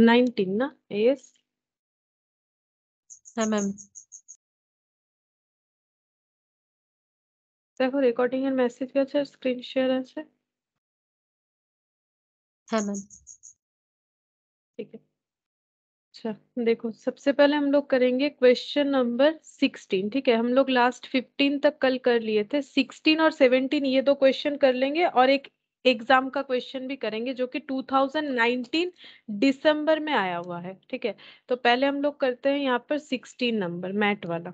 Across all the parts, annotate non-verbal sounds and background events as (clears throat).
Nineteen ना yes हाँ ma'am देखो रिकॉर्डिंग एंड मैसेज এর মেসেজ स्क्रीन शेयर है আছে अच्छा हाँ मैम ठीक है अच्छा देखो सबसे पहले हम लोग करेंगे क्वेश्चन नंबर सिक्सटीन ठीक है हम लोग लास्ट फिफ्टीन तक कल कर लिए थे सिक्सटीन और सेवनटीन ये दो क्वेश्चन कर लेंगे और एक एग्जाम का क्वेश्चन भी करेंगे जो कि 2019 दिसंबर में आया हुआ है ठीक है तो पहले हम लोग करते हैं यहाँ पर 16 नंबर मैट वाला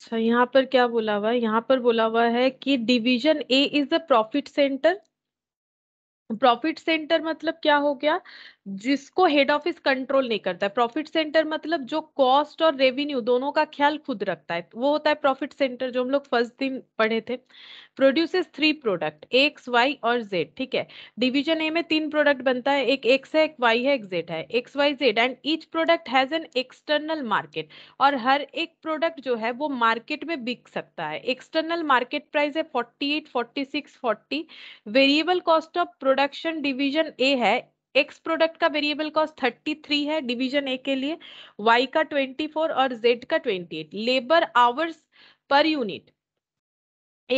अच्छा यहाँ पर क्या बोला हुआ है यहाँ पर बोला हुआ है कि division A is the profit centre profit centre मतलब क्या हो गया जिसको हेड ऑफिस कंट्रोल नहीं करता है प्रॉफिट सेंटर मतलब जो कॉस्ट और रेवेन्यू दोनों का ख्याल खुद रखता है वो होता है प्रॉफिट सेंटर जो हम लोग फर्स्ट दिन पढ़े थे produces three product X Y और जेड ठीक है डिवीजन ए में तीन प्रोडक्ट बनता है एक एक्स है एक वाई है एक जेड है X Y Z and each product has an external market और हर एक प्रोडक्ट जो है वो मार्केट में बिक सकता है एक्सटर्नल मार्केट प्राइस है forty eight forty six forty variable cost of production division A है एक्स प्रोडक्ट का वेरिएबल कॉस्ट 33 है डिवीजन ए के लिए वाई का 24 और जेड का 28 लेबर आवर्स पर यूनिट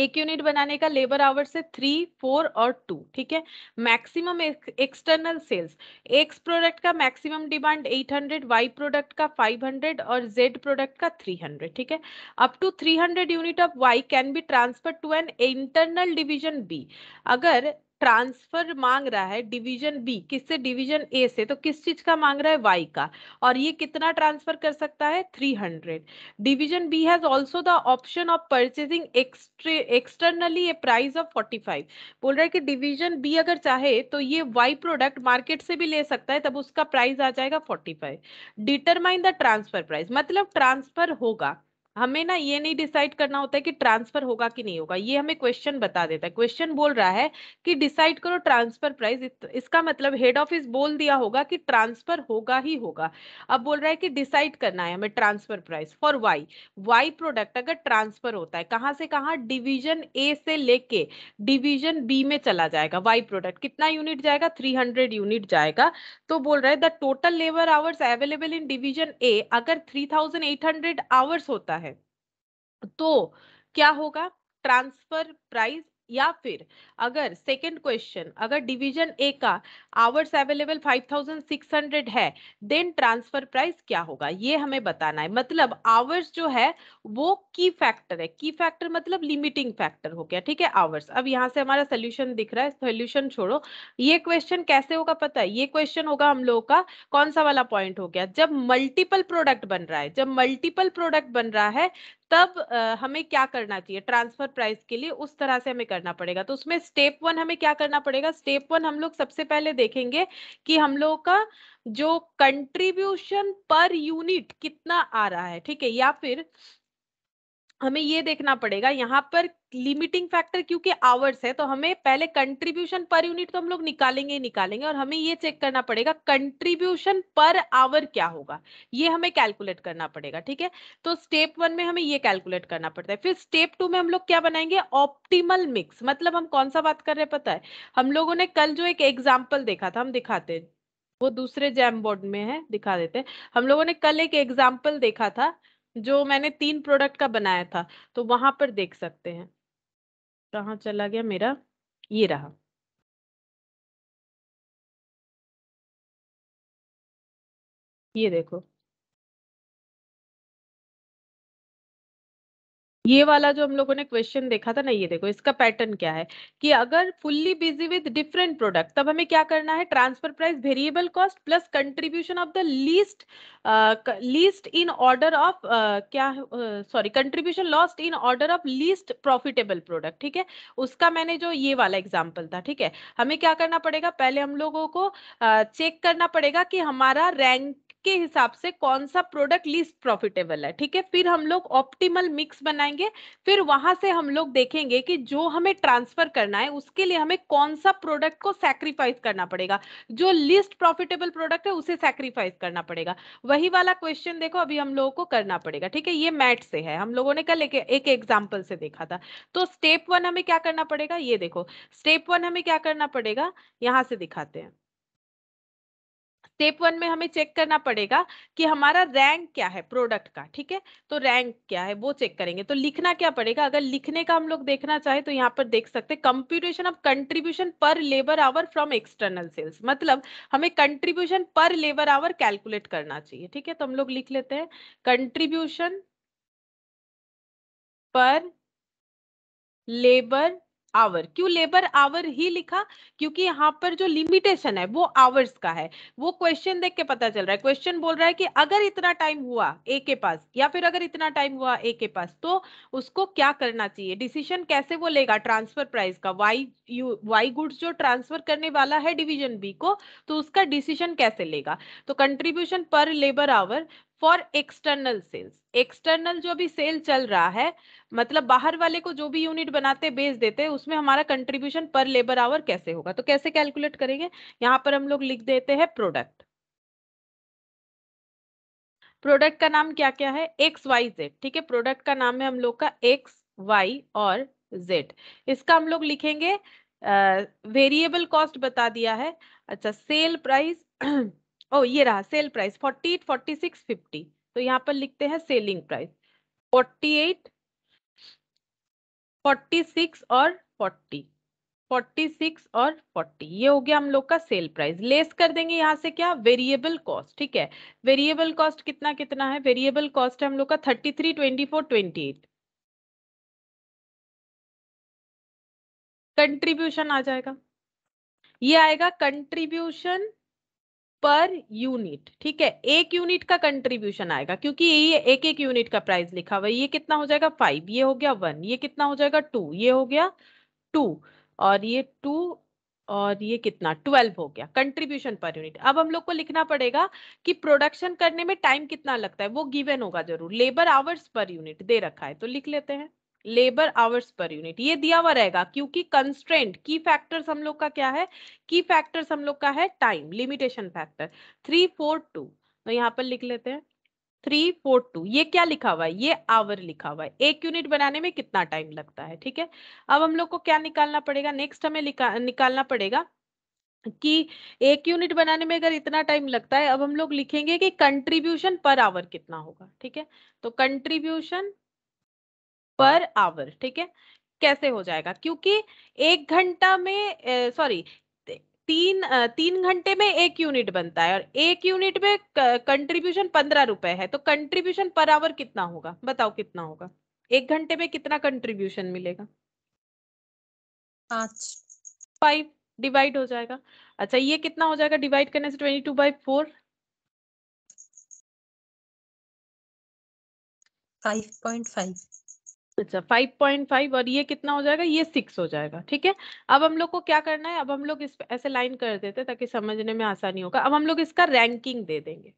एक यूनिट बनाने का लेबर आवर से थ्री फोर और टू ठीक है maximum external sales X product का मैक्सिमम डिमांड 800 वाई प्रोडक्ट का 500 और जेड प्रोडक्ट का 300 ठीक है up to 300 unit of Y can be transfer to an internal division B अगर ट्रांसफर मांग रहा है डिवीजन बी किससे डिवीजन ए से तो किस चीज का मांग रहा है वाई का और ये कितना ट्रांसफर कर सकता है 300 division B has also the option of purchasing externally a price of 45 बोल रहा है कि डिवीजन बी अगर चाहे तो ये वाई प्रोडक्ट मार्केट से भी ले सकता है तब उसका प्राइस आ जाएगा forty five determine the transfer price मतलब ट्रांसफर होगा हमें ना ये नहीं डिसाइड करना होता है कि ट्रांसफर होगा कि नहीं होगा ये हमें क्वेश्चन बता देता है क्वेश्चन बोल रहा है कि डिसाइड करो ट्रांसफर प्राइस इसका मतलब हेड ऑफिस बोल दिया होगा कि ट्रांसफर होगा ही होगा अब बोल रहा है कि डिसाइड करना है हमें transfer price for Y Y product अगर ट्रांसफर होता है कहाँ से कहाँ डिविजन ए से लेके डिविजन बी में चला जाएगा वाई प्रोडक्ट कितना यूनिट जाएगा थ्री हंड्रेड यूनिट जाएगा तो बोल रहा है the total labour hours available in division A अगर three thousand eight hundred hours होता है तो क्या होगा ट्रांसफर प्राइस या फिर अगर सेकंड क्वेश्चन अगर डिवीजन ए का आवर्स अवेलेबल 5600 है देन ट्रांसफर प्राइस क्या होगा ये हमें बताना है मतलब आवर्स जो है वो की फैक्टर है की फैक्टर मतलब लिमिटिंग फैक्टर हो गया ठीक है आवर्स अब यहाँ से हमारा सोल्यूशन दिख रहा है सोल्यूशन छोड़ो ये क्वेश्चन कैसे होगा पता है ये क्वेश्चन होगा हम लोगों का कौन सा वाला पॉइंट हो गया जब मल्टीपल प्रोडक्ट बन रहा है जब मल्टीपल प्रोडक्ट बन रहा है तब हमें क्या करना चाहिए ट्रांसफर प्राइस के लिए उस तरह से हमें करना पड़ेगा तो उसमें स्टेप वन हमें क्या करना पड़ेगा स्टेप वन हम लोग सबसे पहले देखेंगे कि हम लोग का जो कंट्रीब्यूशन पर यूनिट कितना आ रहा है ठीक है या फिर हमें ये देखना पड़ेगा यहाँ पर लिमिटिंग फैक्टर क्योंकि आवर्स है तो हमें पहले कंट्रीब्यूशन पर यूनिट तो हम लोग निकालेंगे ही निकालेंगे और हमें ये चेक करना पड़ेगा कंट्रीब्यूशन पर आवर क्या होगा ये हमें कैलकुलेट करना पड़ेगा ठीक है तो स्टेप वन में हमें ये कैलकुलेट करना पड़ता है फिर स्टेप टू में हम लोग क्या बनाएंगे ऑप्टीमल मिक्स मतलब हम कौन सा बात कर रहे हैं पता है हम लोगों ने कल जो एक एग्जाम्पल देखा था हम दिखाते वो दूसरे जैम बोर्ड में है दिखा देते हम लोगों ने कल एक एग्जाम्पल देखा था जो मैंने तीन प्रोडक्ट का बनाया था तो वहां पर देख सकते हैं कहा चला गया मेरा ये रहा ये देखो ये वाला जो हम लोगों ने क्वेश्चन देखा था ना ये देखो इसका पैटर्न क्या है कि अगर fully busy with different product तब हमें क्या करना है transfer price variable cost plus contribution of the least least in order of क्या sorry contribution lost in order of least profitable product ठीक है उसका मैंने जो ये वाला एग्जाम्पल था ठीक है हमें क्या करना पड़ेगा पहले हम लोगों को चेक uh, करना पड़ेगा कि हमारा रैंक के हिसाब से कौन सा प्रोडक्ट लीस्ट प्रॉफिटेबल है ठीक है फिर हम लोग ऑप्टिमल मिक्स बनाएंगे फिर वहां से हम लोग देखेंगे कि जो हमें ट्रांसफर करना है उसके लिए हमें कौन सा प्रोडक्ट को सैक्रिफाइस करना पड़ेगा जो लीस्ट प्रॉफिटेबल प्रोडक्ट है उसे सैक्रिफाइस करना पड़ेगा वही वाला क्वेश्चन देखो अभी हम लोगों को करना पड़ेगा ठीक है ये मैट से है हम लोगों ने कल एक एग्जाम्पल से देखा था तो स्टेप वन हमें क्या करना पड़ेगा ये देखो स्टेप वन हमें क्या करना पड़ेगा यहाँ से दिखाते हैं स्टेप वन में हमें चेक करना पड़ेगा कि हमारा रैंक क्या है प्रोडक्ट का ठीक है तो रैंक क्या है वो चेक करेंगे तो लिखना क्या पड़ेगा अगर लिखने का हम लोग देखना चाहे तो यहाँ पर देख सकते हैं computation of contribution per labour hour from external sales मतलब हमें contribution per labour our calculate करना चाहिए ठीक है तो हम लोग लिख लेते हैं कंट्रीब्यूशन पर लेबर आवर क्यों लेबर आवर ही लिखा क्योंकि यहाँ पर जो लिमिटेशन है वो आवर्स का है वो क्वेश्चन देख के पता चल रहा है क्वेश्चन बोल रहा है कि अगर इतना टाइम हुआ ए के पास या फिर अगर इतना टाइम हुआ ए के पास तो उसको क्या करना चाहिए डिसीजन कैसे वो लेगा ट्रांसफर प्राइस का वाई यू वाई गुड्स जो ट्रांसफर करने वाला है डिविजन बी को तो उसका डिसीजन कैसे लेगा तो contribution per labour hour for external sales external जो अभी सेल चल रहा है मतलब बाहर वाले को जो भी यूनिट बनाते बेच देते उसमें हमारा कंट्रीब्यूशन पर लेबर आवर कैसे होगा तो कैसे कैलकुलेट करेंगे यहाँ पर हम लोग लिख देते हैं प्रोडक्ट प्रोडक्ट का नाम क्या क्या है एक्स वाई जेड ठीक है प्रोडक्ट का नाम है हम लोग का एक्स वाई और जेड इसका हम लोग लिखेंगे वेरिएबल uh, कॉस्ट बता दिया है अच्छा सेल प्राइस (clears throat) ओ ये रहा sale price forty eight forty six fifty तो यहाँ पर लिखते हैं selling price forty eight forty six और फोर्टी फोर्टी सिक्स और फोर्टी ये हो गया हम लोग का सेल प्राइस लेस कर देंगे यहाँ से क्या वेरिएबल कॉस्ट ठीक है वेरिएबल कॉस्ट कितना कितना है वेरिएबल कॉस्ट है हम लोग का thirty three twenty four twenty eight contribution आ जाएगा ये आएगा कंट्रीब्यूशन पर यूनिट ठीक है एक यूनिट का कंट्रीब्यूशन आएगा क्योंकि ये एक एक यूनिट का प्राइस लिखा हुआ है ये कितना हो जाएगा फाइव ये हो गया वन ये कितना हो जाएगा टू ये हो गया टू और ये टू और ये कितना ट्वेल्व हो गया कंट्रीब्यूशन पर यूनिट अब हम लोग को लिखना पड़ेगा कि प्रोडक्शन करने में टाइम कितना लगता है वो गिवेन होगा जरूर लेबर आवर्स पर यूनिट दे रखा है तो लिख लेते हैं लेबर आवर्स पर यूनिट ये दिया हुआ रहेगा क्योंकि कंस्ट्रेंट की फैक्टर्स हम लोग का क्या है की फैक्टर्स हम लोग का है time limitation factor three four two तो यहाँ पर लिख लेते हैं थ्री फोर टू ये क्या लिखा हुआ है ये आवर लिखा हुआ है एक यूनिट बनाने में कितना टाइम लगता है ठीक है अब हम लोग को क्या निकालना पड़ेगा नेक्स्ट हमें निकालना पड़ेगा कि एक यूनिट बनाने में अगर इतना टाइम लगता है अब हम लोग लिखेंगे कि कंट्रीब्यूशन पर आवर कितना होगा ठीक है तो कंट्रीब्यूशन पर आवर ठीक है कैसे हो जाएगा क्योंकि एक घंटा में सॉरी तीन तीन घंटे में एक यूनिट बनता है और एक यूनिट में कंट्रीब्यूशन पंद्रह रुपए है तो कंट्रीब्यूशन पर आवर कितना होगा बताओ कितना होगा एक घंटे में कितना कंट्रीब्यूशन मिलेगा पांच फाइव डिवाइड हो जाएगा अच्छा ये कितना हो जाएगा डिवाइड करने से twenty two by four five point five अच्छा फाइव पॉइंट फाइव और ये कितना हो जाएगा ये सिक्स हो जाएगा ठीक है अब हम लोग को क्या करना है अब हम लोग इस ऐसे लाइन कर देते हैं ताकि समझने में आसानी होगा अब हम लोग इसका रैंकिंग दे देंगे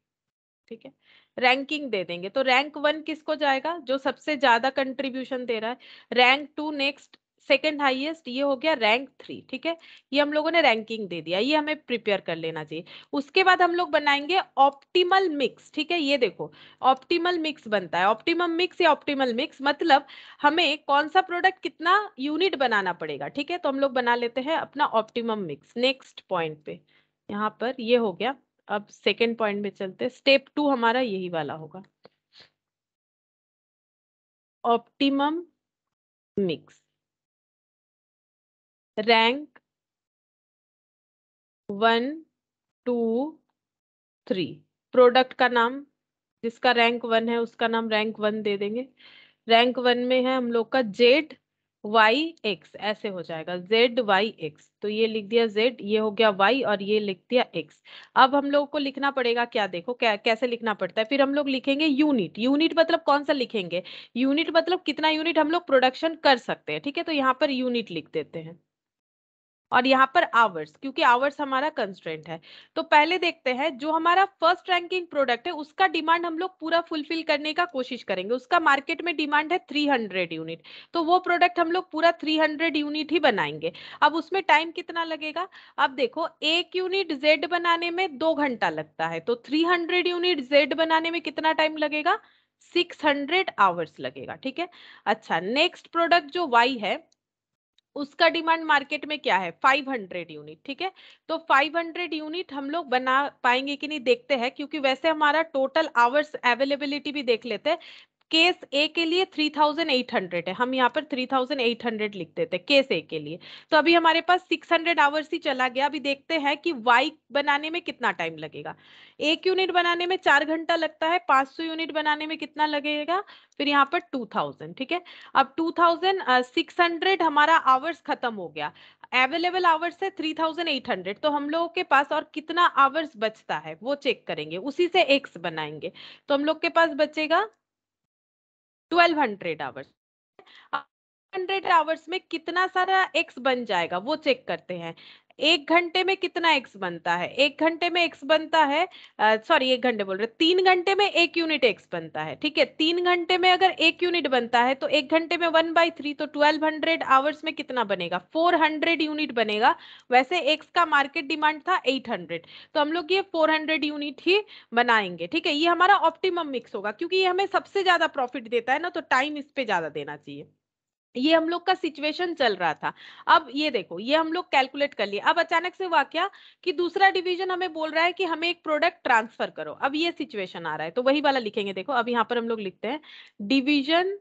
ठीक है रैंकिंग दे देंगे तो रैंक वन किसको जाएगा जो सबसे ज्यादा कंट्रीब्यूशन दे रहा है rank two next second highest ये हो गया रैंक थ्री ठीक है ये हम लोगों ने रैंकिंग दे दिया ये हमें प्रिपेयर कर लेना चाहिए उसके बाद हम लोग बनाएंगे ऑप्टिमल मिक्स ठीक है ये देखो ऑप्टिमल मिक्स बनता है ऑप्टिमम मिक्स या ऑप्टिमल मिक्स मतलब हमें कौन सा प्रोडक्ट कितना यूनिट बनाना पड़ेगा ठीक है तो हम लोग बना लेते हैं अपना ऑप्टिमम मिक्स नेक्स्ट पॉइंट पे यहाँ पर ये हो गया अब सेकेंड पॉइंट में चलते स्टेप टू हमारा यही वाला होगा optimum mix rank one two three product का नाम जिसका रैंक वन है उसका नाम रैंक वन दे देंगे रैंक वन में है हम लोग का जेड वाई एक्स ऐसे हो जाएगा जेड वाई एक्स तो ये लिख दिया जेड ये हो गया वाई और ये लिख दिया एक्स अब हम लोगों को लिखना पड़ेगा क्या देखो क्या कैसे लिखना पड़ता है फिर हम लोग लिखेंगे यूनिट यूनिट मतलब कौन सा लिखेंगे यूनिट मतलब कितना यूनिट हम लोग प्रोडक्शन कर सकते हैं ठीक है तो यहाँ पर यूनिट लिख देते हैं और यहाँ पर आवर्स क्योंकि आवर्स हमारा कंस्टेंट है तो पहले देखते हैं जो हमारा फर्स्ट रैंकिंग प्रोडक्ट है उसका डिमांड हम लोग पूरा फुलफिल करने का कोशिश करेंगे उसका मार्केट में डिमांड है 300 यूनिट तो वो प्रोडक्ट हम लोग पूरा 300 यूनिट ही बनाएंगे अब उसमें टाइम कितना लगेगा अब देखो एक यूनिट जेड बनाने में दो घंटा लगता है तो थ्री यूनिट जेड बनाने में कितना टाइम लगेगा 600 आवर्स लगेगा ठीक है अच्छा नेक्स्ट प्रोडक्ट जो वाई है उसका डिमांड मार्केट में क्या है 500 यूनिट ठीक है तो 500 यूनिट हम लोग बना पाएंगे कि नहीं देखते हैं क्योंकि वैसे हमारा टोटल आवर्स अवेलेबिलिटी भी देख लेते हैं केस ए के लिए 3800 है हम यहाँ पर 3800 लिख देते हैं केस ए के लिए तो अभी हमारे पास 600 आवर्स ही चला गया अभी देखते हैं कि वाई बनाने में कितना टाइम लगेगा एक यूनिट बनाने में चार घंटा लगता है 500 यूनिट बनाने में कितना लगेगा फिर यहाँ पर 2000 ठीक है अब हंड्रेड हमारा आवर्स खत्म हो गया अवेलेबल आवर्स है हंड्रेड तो हम लोगों के पास और कितना आवर्स बचता है वो चेक करेंगे उसी से एक्स बनाएंगे तो हम लोग के पास बचेगा twelve hundred hours hundred hours में कितना सारा एक्स बन जाएगा वो चेक करते हैं एक घंटे में कितना एक्स बनता है एक घंटे में एक्स बनता है सॉरी एक घंटे बोल रहे तीन घंटे में एक यूनिट एक्स बनता है ठीक है तीन घंटे में अगर एक यूनिट बनता है तो एक घंटे में वन बाई थ्री तो ट्वेल्व हंड्रेड आवर्स में कितना बनेगा फोर हंड्रेड यूनिट बनेगा वैसे एक्स का मार्केट डिमांड था एट हंड्रेड तो हम लोग ये फोर हंड्रेड यूनिट ही बनाएंगे ठीक है ये हमारा ऑप्टिमम मिक्स होगा क्योंकि ये हमें सबसे ज्यादा प्रॉफिट देता है ना तो टाइम इस पे ज्यादा देना चाहिए ये हम लोग का सिचुएशन चल रहा था अब ये देखो ये हम लोग कैलकुलेट कर लिए अब अचानक से हुआ क्या कि दूसरा डिवीजन हमें बोल रहा है कि हमें एक प्रोडक्ट ट्रांसफर करो अब ये सिचुएशन आ रहा है तो वही वाला लिखेंगे देखो अब यहाँ पर हम लोग लिखते हैं डिवीजन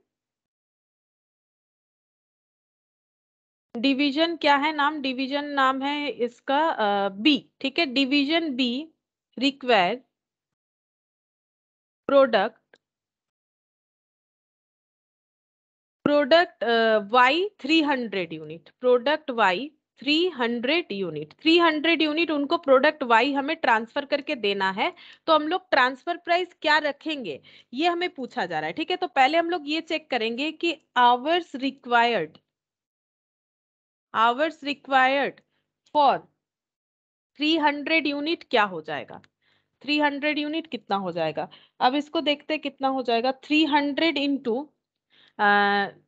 डिवीजन क्या है नाम डिवीजन नाम है इसका बी ठीक है division B require product product Y three hundred unit product Y three hundred unit three hundred unit उनको प्रोडक्ट वाई हमें ट्रांसफर करके देना है तो हम लोग ट्रांसफर प्राइस क्या रखेंगे ये हमें पूछा जा रहा है ठीक है तो पहले हम लोग ये चेक करेंगे कि hours required hours required for 300 unit क्या हो जाएगा 300 यूनिट कितना हो जाएगा अब इसको देखते कितना हो जाएगा 300 hundred into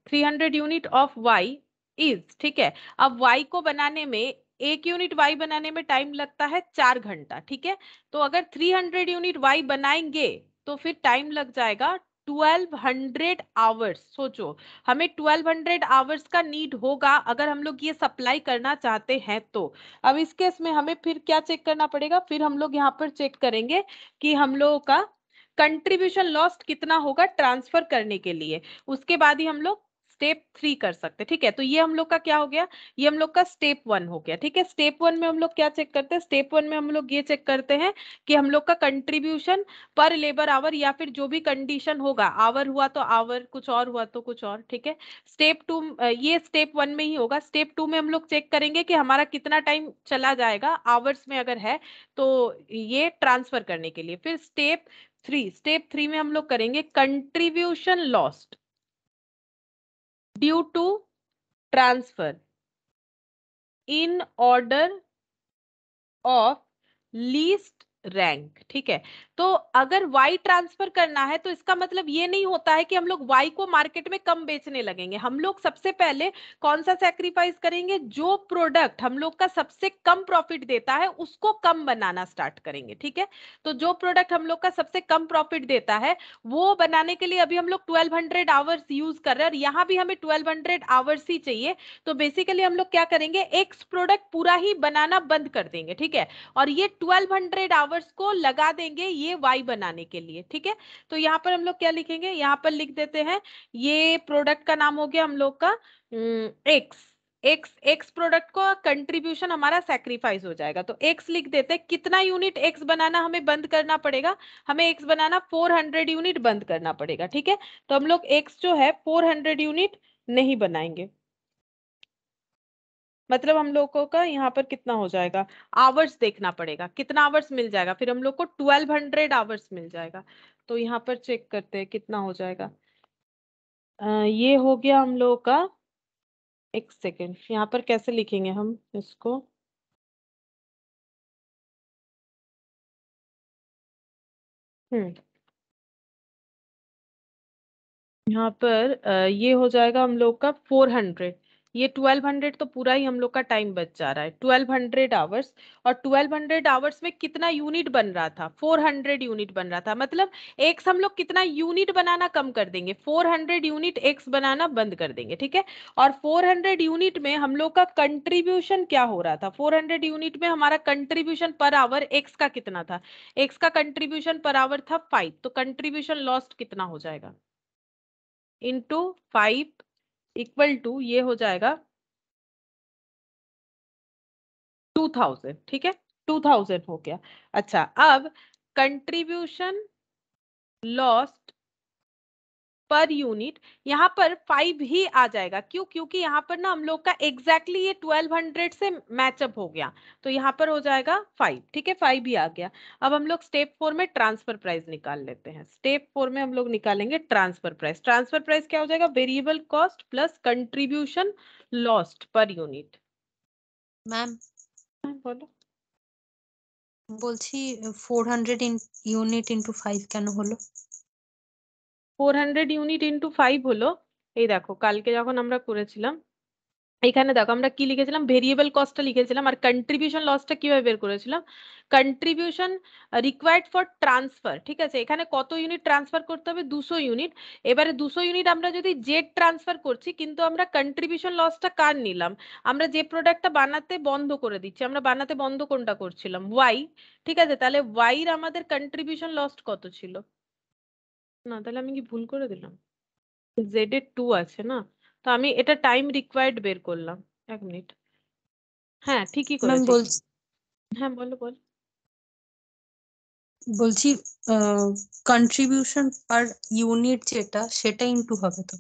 three hundred unit of Y is ठीक है अब वाई को बनाने में एक यूनिट वाई बनाने में टाइम लगता है चार घंटा ठीक है तो अगर थ्री हंड्रेड यूनिट वाई बनाएंगे तो फिर टाइम लग जाएगा 1200 आवर्स सोचो हमें 1200 आवर्स का नीड होगा अगर हम लोग ये सप्लाई करना चाहते हैं तो अब इस केस में हमें फिर क्या चेक करना पड़ेगा फिर हम लोग यहाँ पर चेक करेंगे कि हम लोगों का कंट्रीब्यूशन लॉस्ट कितना होगा ट्रांसफर करने के लिए उसके बाद ही हम लोग स्टेप थ्री कर सकते ठीक है तो ये हम लोग का क्या हो गया ये हम लोग का स्टेप वन हो गया ठीक है स्टेप वन में हम लोग क्या चेक करते हैं स्टेप वन में हम लोग ये चेक करते हैं कि हम लोग का कंट्रीब्यूशन पर लेबर आवर या फिर जो भी कंडीशन होगा आवर हुआ तो आवर कुछ और हुआ तो कुछ और ठीक है स्टेप टू ये स्टेप वन में ही होगा स्टेप टू में हम लोग चेक करेंगे कि हमारा कितना टाइम चला जाएगा आवर्स में अगर है तो ये ट्रांसफर करने के लिए फिर स्टेप थ्री स्टेप थ्री में हम लोग करेंगे contribution lost due to transfer in order of least rank ठीक है तो अगर वाई ट्रांसफर करना है तो इसका मतलब ये नहीं होता है कि हम लोग वाई को मार्केट में कम बेचने लगेंगे हम लोग सबसे पहले कौन सा सेक्रीफाइस करेंगे जो प्रोडक्ट हम लोग का सबसे कम प्रॉफिट देता है उसको कम बनाना स्टार्ट करेंगे ठीक है तो जो प्रोडक्ट हम लोग का सबसे कम प्रॉफिट देता है वो बनाने के लिए अभी हम लोग ट्वेल्व हंड्रेड आवर्स यूज कर रहे हैं और यहाँ भी हमें ट्वेल्व हंड्रेड आवर्स ही चाहिए तो बेसिकली हम लोग क्या करेंगे एक्स प्रोडक्ट पूरा ही बनाना बंद कर देंगे ठीक है और ये ट्वेल्व हंड्रेड आवर्स को लगा देंगे ये चाहिए y बनाने के लिए ठीक है तो यहाँ पर हम लोग क्या लिखेंगे यहाँ पर लिख देते हैं ये प्रोडक्ट का नाम हो गया हम लोग का x x x प्रोडक्ट को कंट्रीब्यूशन हमारा सेक्रीफाइस हो जाएगा तो x लिख देते हैं कितना यूनिट x बनाना हमें बंद करना पड़ेगा हमें x बनाना 400 यूनिट बंद करना पड़ेगा ठीक है तो हम लोग x जो है 400 यूनिट नहीं बनाएंगे मतलब हम लोगों का यहाँ पर कितना हो जाएगा आवर्स देखना पड़ेगा कितना आवर्स मिल जाएगा फिर हम लोग को ट्वेल्व हंड्रेड आवर्स मिल जाएगा तो यहाँ पर चेक करते हैं कितना हो जाएगा आ, ये हो गया हम लोगों का एक सेकेंड यहाँ पर कैसे लिखेंगे हम इसको हम्म यहाँ पर ये हो जाएगा हम लोग का फोर हंड्रेड ये 1200 तो पूरा ही हम लोग का टाइम बच जा रहा है 1200 आवर्स और 1200 आवर्स में कितना यूनिट बन रहा था 400 यूनिट बन रहा था मतलब एक्स हम लोग कितना यूनिट बनाना कम कर देंगे 400 यूनिट एक्स बनाना बंद कर देंगे ठीक है और 400 यूनिट में हम लोग का कंट्रीब्यूशन क्या हो रहा था 400 यूनिट में हमारा कंट्रीब्यूशन पर आवर एक्स का कितना था एक्स का कंट्रीब्यूशन पर आवर था फाइव तो कंट्रीब्यूशन लॉस्ट कितना हो जाएगा इंटू फाइव इक्वल टू ये हो जाएगा टू थाउजेंड ठीक है टू थाउजेंड हो गया अच्छा अब कंट्रीब्यूशन लॉस्ट पर यूनिट यहाँ पर फाइव ही आ जाएगा क्यों क्योंकि यहाँ पर ना हम लोग का एग्जैक्टली exactly ये ट्वेल्व हंड्रेड से मैचअप हो गया तो यहाँ पर हो जाएगा फाइव ठीक है फाइव ही आ गया अब हम लोग स्टेप फोर में ट्रांसफर प्राइस निकाल लेते हैं स्टेप फोर में हम लोग निकालेंगे ट्रांसफर प्राइस ट्रांसफर प्राइस क्या हो जाएगा variable cost plus contribution lost per unit ma'am बोलो বলছি 400 ইউনিট ইনটু 5 কেন হলো four hundred unit into five হলো এই দেখো কালকে যখন আমরা করেছিলাম এখানে দেখো আমরা কি লিখেছিলাম ভেরিয়েবল কস্টটা লিখেছিলাম আর কন্ট্রিবিউশন লসটা কিভাবে বের করেছিলাম কন্ট্রিবিউশন রিকোয়ার্ড ফর ট্রান্সফার ঠিক আছে এখানে কত ইউনিট ট্রান্সফার করতে হবে দুশো ইউনিট এবারে দুশো ইউনিট আমরা যদি জেড ট্রান্সফার করছি কিন্তু আমরা কন্ট্রিবিউশন লসটা কার নিলাম আমরা যে প্রোডাক্টটা বানাতে বন্ধ করে দিচ্ছি আমরা বানাতে বন্ধ কোনটা করছিলাম ওয়াই ঠিক আছে তাহলে ওয়াইর আমাদের কন্ট্রিবিউশন লস কত ছিল না তাহলে আমি কি ভুল করে দিলাম জেড এর টু আছে না তো আমি এটা টাইম রিকোয়ার্ড বের করলাম এক মিনিট হ্যাঁ ঠিকই করেছি বলছি হ্যাঁ বলো বল বলছি কন্ট্রিবিউশন পার ইউনিট যেটা সেটা ইনটু হবে তো